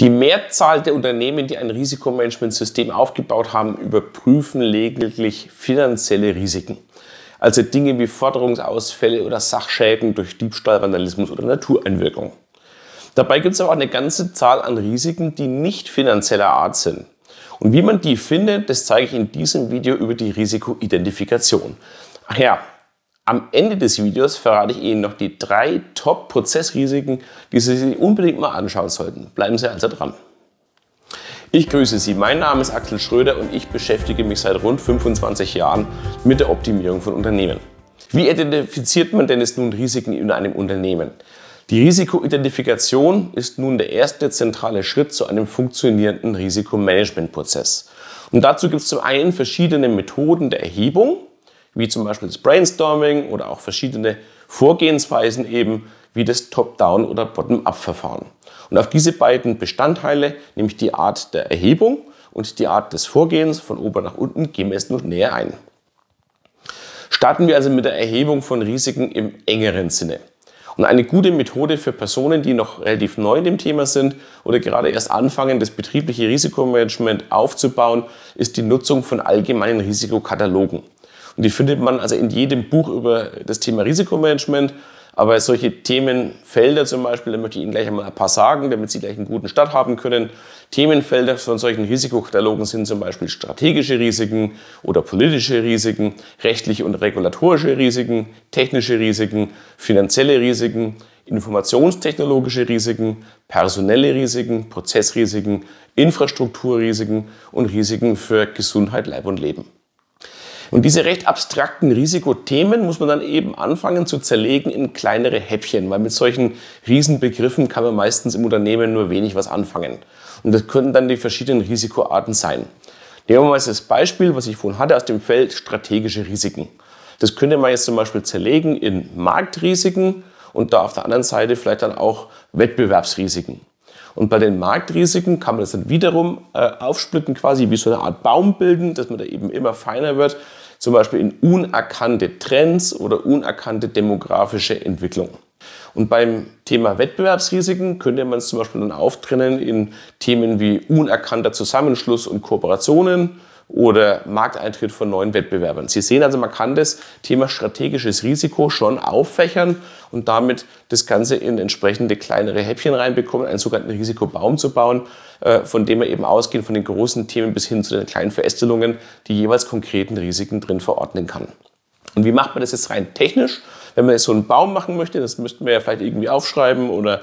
Die Mehrzahl der Unternehmen, die ein Risikomanagementsystem aufgebaut haben, überprüfen lediglich finanzielle Risiken. Also Dinge wie Forderungsausfälle oder Sachschäden durch Diebstahl, Vandalismus oder Natureinwirkung. Dabei gibt es aber auch eine ganze Zahl an Risiken, die nicht finanzieller Art sind. Und wie man die findet, das zeige ich in diesem Video über die Risikoidentifikation. Ach ja, am Ende des Videos verrate ich Ihnen noch die drei Top-Prozessrisiken, die Sie sich unbedingt mal anschauen sollten. Bleiben Sie also dran. Ich grüße Sie, mein Name ist Axel Schröder und ich beschäftige mich seit rund 25 Jahren mit der Optimierung von Unternehmen. Wie identifiziert man denn jetzt nun Risiken in einem Unternehmen? Die Risikoidentifikation ist nun der erste zentrale Schritt zu einem funktionierenden Risikomanagementprozess. Und dazu gibt es zum einen verschiedene Methoden der Erhebung, wie zum Beispiel das Brainstorming oder auch verschiedene Vorgehensweisen eben wie das Top-Down- oder Bottom-Up-Verfahren. Und auf diese beiden Bestandteile, nämlich die Art der Erhebung und die Art des Vorgehens von oben nach unten, gehen wir jetzt noch näher ein. Starten wir also mit der Erhebung von Risiken im engeren Sinne. Und eine gute Methode für Personen, die noch relativ neu in dem Thema sind oder gerade erst anfangen, das betriebliche Risikomanagement aufzubauen, ist die Nutzung von allgemeinen Risikokatalogen. Und die findet man also in jedem Buch über das Thema Risikomanagement. Aber solche Themenfelder zum Beispiel, da möchte ich Ihnen gleich einmal ein paar sagen, damit Sie gleich einen guten Start haben können. Themenfelder von solchen Risikokatalogen sind zum Beispiel strategische Risiken oder politische Risiken, rechtliche und regulatorische Risiken, technische Risiken, finanzielle Risiken, informationstechnologische Risiken, personelle Risiken, Prozessrisiken, Infrastrukturrisiken und Risiken für Gesundheit, Leib und Leben. Und diese recht abstrakten Risikothemen muss man dann eben anfangen zu zerlegen in kleinere Häppchen, weil mit solchen Riesenbegriffen kann man meistens im Unternehmen nur wenig was anfangen. Und das können dann die verschiedenen Risikoarten sein. Nehmen wir mal das Beispiel, was ich vorhin hatte, aus dem Feld strategische Risiken. Das könnte man jetzt zum Beispiel zerlegen in Marktrisiken und da auf der anderen Seite vielleicht dann auch Wettbewerbsrisiken. Und bei den Marktrisiken kann man das dann wiederum äh, aufsplitten, quasi wie so eine Art Baum bilden, dass man da eben immer feiner wird zum Beispiel in unerkannte Trends oder unerkannte demografische Entwicklung. Und beim Thema Wettbewerbsrisiken könnte man es zum Beispiel dann auftrennen in Themen wie unerkannter Zusammenschluss und Kooperationen, oder Markteintritt von neuen Wettbewerbern. Sie sehen also, man kann das Thema strategisches Risiko schon auffächern und damit das Ganze in entsprechende kleinere Häppchen reinbekommen, einen sogenannten Risikobaum zu bauen, äh, von dem wir eben ausgehen, von den großen Themen bis hin zu den kleinen Verästelungen, die jeweils konkreten Risiken drin verordnen kann. Und wie macht man das jetzt rein technisch? wenn man jetzt so einen Baum machen möchte, das müssten wir ja vielleicht irgendwie aufschreiben oder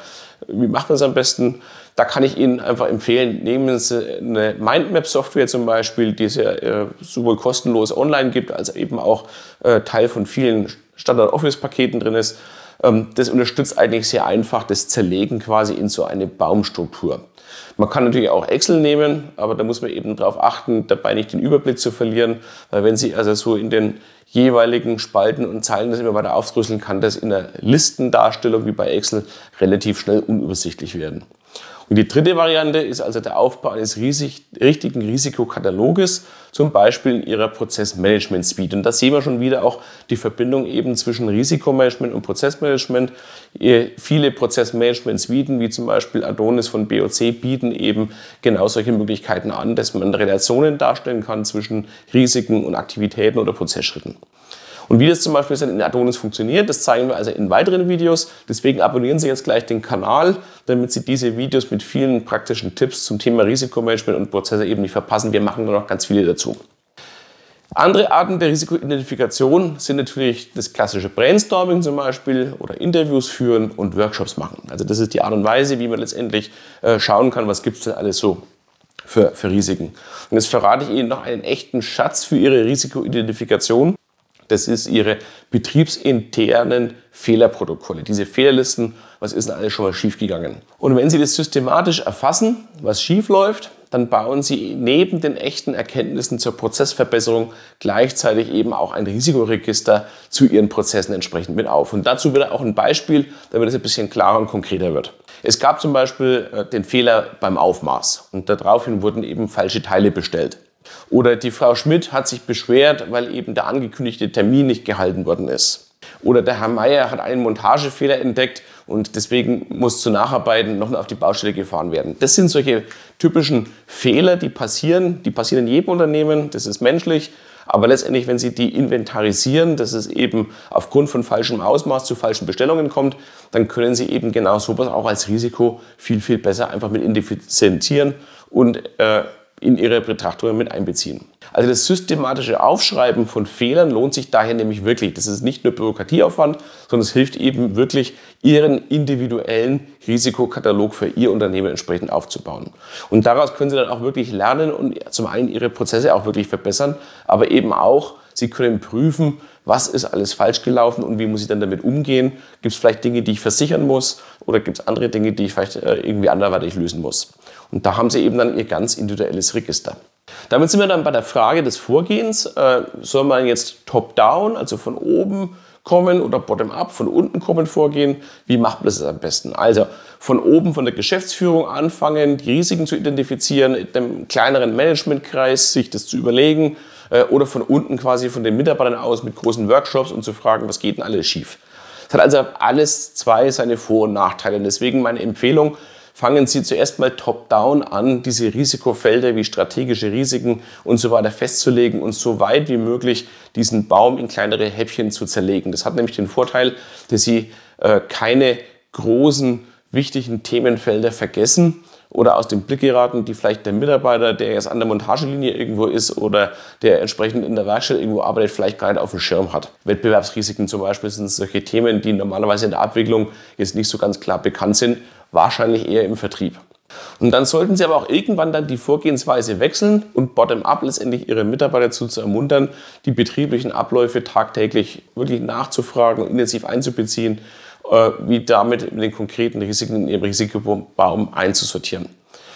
wie macht man es am besten? Da kann ich Ihnen einfach empfehlen, nehmen Sie eine Mindmap-Software zum Beispiel, die es ja äh, sowohl kostenlos online gibt, als eben auch äh, Teil von vielen Standard-Office-Paketen drin ist. Ähm, das unterstützt eigentlich sehr einfach das Zerlegen quasi in so eine Baumstruktur. Man kann natürlich auch Excel nehmen, aber da muss man eben darauf achten, dabei nicht den Überblick zu verlieren, weil wenn Sie also so in den jeweiligen Spalten und Zeilen das immer weiter aufdrüsseln, kann das in der Listendarstellung wie bei Excel relativ schnell unübersichtlich werden. Und die dritte Variante ist also der Aufbau eines riesig, richtigen Risikokataloges, zum Beispiel in ihrer Prozessmanagement Suite. Und da sehen wir schon wieder auch die Verbindung eben zwischen Risikomanagement und Prozessmanagement. Äh, viele Prozessmanagement Suiten, wie zum Beispiel Adonis von BOC, bieten eben genau solche Möglichkeiten an, dass man Relationen darstellen kann zwischen Risiken und Aktivitäten oder Prozessschritten. Und wie das zum Beispiel in Adonis funktioniert, das zeigen wir also in weiteren Videos. Deswegen abonnieren Sie jetzt gleich den Kanal, damit Sie diese Videos mit vielen praktischen Tipps zum Thema Risikomanagement und Prozesse eben nicht verpassen. Wir machen da noch ganz viele dazu. Andere Arten der Risikoidentifikation sind natürlich das klassische Brainstorming zum Beispiel oder Interviews führen und Workshops machen. Also das ist die Art und Weise, wie man letztendlich äh, schauen kann, was gibt es denn alles so für, für Risiken. Und jetzt verrate ich Ihnen noch einen echten Schatz für Ihre Risikoidentifikation. Das ist ihre betriebsinternen Fehlerprotokolle. Diese Fehlerlisten, was ist denn alles schon mal schiefgegangen? Und wenn Sie das systematisch erfassen, was schief läuft, dann bauen Sie neben den echten Erkenntnissen zur Prozessverbesserung gleichzeitig eben auch ein Risikoregister zu Ihren Prozessen entsprechend mit auf. Und dazu wieder auch ein Beispiel, damit es ein bisschen klarer und konkreter wird. Es gab zum Beispiel äh, den Fehler beim Aufmaß und daraufhin wurden eben falsche Teile bestellt. Oder die Frau Schmidt hat sich beschwert, weil eben der angekündigte Termin nicht gehalten worden ist. Oder der Herr Meier hat einen Montagefehler entdeckt und deswegen muss zu Nacharbeiten noch auf die Baustelle gefahren werden. Das sind solche typischen Fehler, die passieren. Die passieren in jedem Unternehmen, das ist menschlich. Aber letztendlich, wenn Sie die inventarisieren, dass es eben aufgrund von falschem Ausmaß zu falschen Bestellungen kommt, dann können Sie eben genau sowas auch als Risiko viel, viel besser einfach mit identifizieren und äh, in ihre Betrachtungen mit einbeziehen. Also das systematische Aufschreiben von Fehlern lohnt sich daher nämlich wirklich. Das ist nicht nur Bürokratieaufwand, sondern es hilft eben wirklich, Ihren individuellen Risikokatalog für Ihr Unternehmen entsprechend aufzubauen. Und daraus können Sie dann auch wirklich lernen und zum einen Ihre Prozesse auch wirklich verbessern, aber eben auch, Sie können prüfen, was ist alles falsch gelaufen und wie muss ich dann damit umgehen? Gibt es vielleicht Dinge, die ich versichern muss oder gibt es andere Dinge, die ich vielleicht äh, irgendwie anderweitig lösen muss? Und da haben sie eben dann ihr ganz individuelles Register. Damit sind wir dann bei der Frage des Vorgehens. Äh, soll man jetzt top-down, also von oben kommen oder bottom-up, von unten kommen vorgehen? Wie macht man das am besten? Also von oben, von der Geschäftsführung anfangen, die Risiken zu identifizieren, in einem kleineren Managementkreis sich das zu überlegen, äh, oder von unten quasi von den Mitarbeitern aus mit großen Workshops, und zu fragen, was geht denn alles schief. Es hat also alles zwei seine Vor- und Nachteile. deswegen meine Empfehlung, fangen Sie zuerst mal top-down an, diese Risikofelder wie strategische Risiken und so weiter festzulegen und so weit wie möglich diesen Baum in kleinere Häppchen zu zerlegen. Das hat nämlich den Vorteil, dass Sie äh, keine großen, wichtigen Themenfelder vergessen, oder aus dem Blick geraten, die vielleicht der Mitarbeiter, der jetzt an der Montagelinie irgendwo ist oder der entsprechend in der Werkstatt irgendwo arbeitet, vielleicht gar nicht auf dem Schirm hat. Wettbewerbsrisiken zum Beispiel sind solche Themen, die normalerweise in der Abwicklung jetzt nicht so ganz klar bekannt sind, wahrscheinlich eher im Vertrieb. Und dann sollten Sie aber auch irgendwann dann die Vorgehensweise wechseln und bottom-up letztendlich Ihre Mitarbeiter dazu zu ermuntern, die betrieblichen Abläufe tagtäglich wirklich nachzufragen und intensiv einzubeziehen, äh, wie damit mit den konkreten Risiken in ihrem Risikobaum einzusortieren.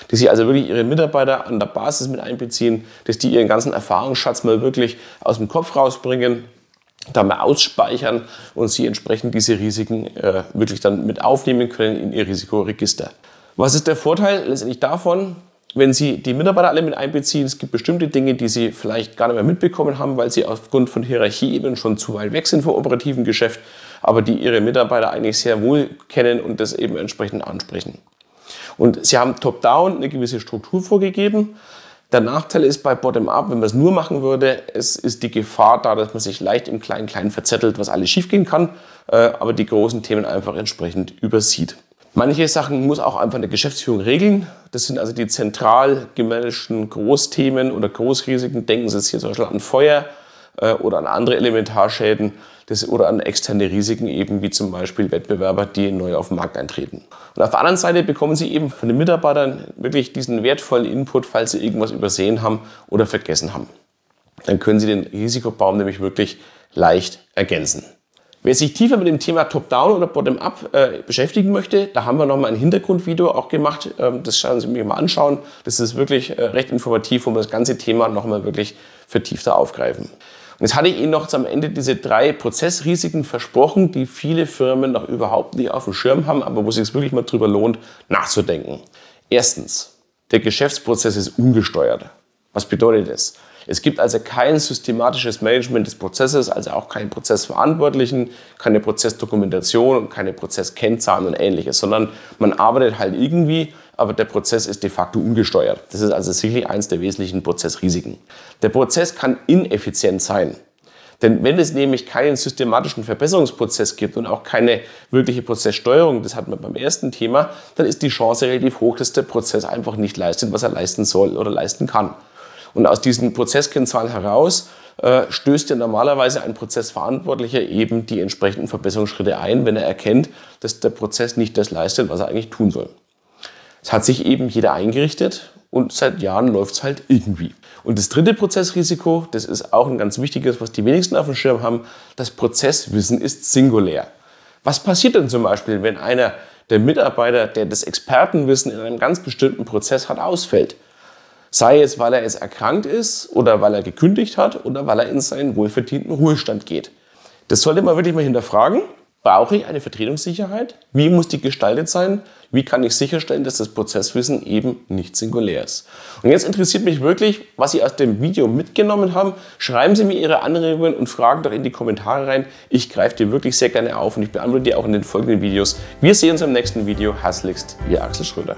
Dass sie also wirklich ihre Mitarbeiter an der Basis mit einbeziehen, dass die ihren ganzen Erfahrungsschatz mal wirklich aus dem Kopf rausbringen, da mal ausspeichern und sie entsprechend diese Risiken äh, wirklich dann mit aufnehmen können in ihr Risikoregister. Was ist der Vorteil letztendlich davon? wenn Sie die Mitarbeiter alle mit einbeziehen, es gibt bestimmte Dinge, die Sie vielleicht gar nicht mehr mitbekommen haben, weil Sie aufgrund von Hierarchie eben schon zu weit weg sind vom operativen Geschäft, aber die Ihre Mitarbeiter eigentlich sehr wohl kennen und das eben entsprechend ansprechen. Und Sie haben top-down eine gewisse Struktur vorgegeben. Der Nachteil ist bei Bottom-up, wenn man es nur machen würde, es ist die Gefahr da, dass man sich leicht im Kleinen-Kleinen verzettelt, was alles schiefgehen kann, äh, aber die großen Themen einfach entsprechend übersieht. Manche Sachen muss auch einfach eine Geschäftsführung regeln. Das sind also die zentral gemanagten Großthemen oder Großrisiken. Denken Sie jetzt hier zum Beispiel an Feuer äh, oder an andere Elementarschäden das, oder an externe Risiken eben wie zum Beispiel Wettbewerber, die neu auf den Markt eintreten. Und auf der anderen Seite bekommen Sie eben von den Mitarbeitern wirklich diesen wertvollen Input, falls Sie irgendwas übersehen haben oder vergessen haben. Dann können Sie den Risikobaum nämlich wirklich leicht ergänzen. Wer sich tiefer mit dem Thema Top-Down oder Bottom-Up äh, beschäftigen möchte, da haben wir nochmal ein Hintergrundvideo auch gemacht. Ähm, das schauen Sie mir mal anschauen. Das ist wirklich äh, recht informativ, wo wir das ganze Thema nochmal wirklich vertiefter aufgreifen. Und jetzt hatte ich Ihnen noch am Ende diese drei Prozessrisiken versprochen, die viele Firmen noch überhaupt nicht auf dem Schirm haben, aber wo es sich wirklich mal drüber lohnt, nachzudenken. Erstens, der Geschäftsprozess ist ungesteuert. Was bedeutet das? Es gibt also kein systematisches Management des Prozesses, also auch keinen Prozessverantwortlichen, keine Prozessdokumentation und keine Prozesskennzahlen und ähnliches, sondern man arbeitet halt irgendwie, aber der Prozess ist de facto ungesteuert. Das ist also sicherlich eines der wesentlichen Prozessrisiken. Der Prozess kann ineffizient sein. Denn wenn es nämlich keinen systematischen Verbesserungsprozess gibt und auch keine wirkliche Prozesssteuerung, das hatten wir beim ersten Thema, dann ist die Chance relativ hoch, dass der Prozess einfach nicht leistet, was er leisten soll oder leisten kann. Und aus diesen Prozesskennzahlen heraus äh, stößt ja normalerweise ein Prozessverantwortlicher eben die entsprechenden Verbesserungsschritte ein, wenn er erkennt, dass der Prozess nicht das leistet, was er eigentlich tun soll. Es hat sich eben jeder eingerichtet und seit Jahren läuft es halt irgendwie. Und das dritte Prozessrisiko, das ist auch ein ganz wichtiges, was die wenigsten auf dem Schirm haben, das Prozesswissen ist singulär. Was passiert denn zum Beispiel, wenn einer der Mitarbeiter, der das Expertenwissen in einem ganz bestimmten Prozess hat, ausfällt? Sei es, weil er es erkrankt ist oder weil er gekündigt hat oder weil er in seinen wohlverdienten Ruhestand geht. Das sollte man wirklich mal hinterfragen. Brauche ich eine Vertretungssicherheit? Wie muss die gestaltet sein? Wie kann ich sicherstellen, dass das Prozesswissen eben nicht singulär ist? Und jetzt interessiert mich wirklich, was Sie aus dem Video mitgenommen haben. Schreiben Sie mir Ihre Anregungen und Fragen doch in die Kommentare rein. Ich greife die wirklich sehr gerne auf und ich beantworte die auch in den folgenden Videos. Wir sehen uns im nächsten Video. Herzlichst, Ihr Axel Schröder.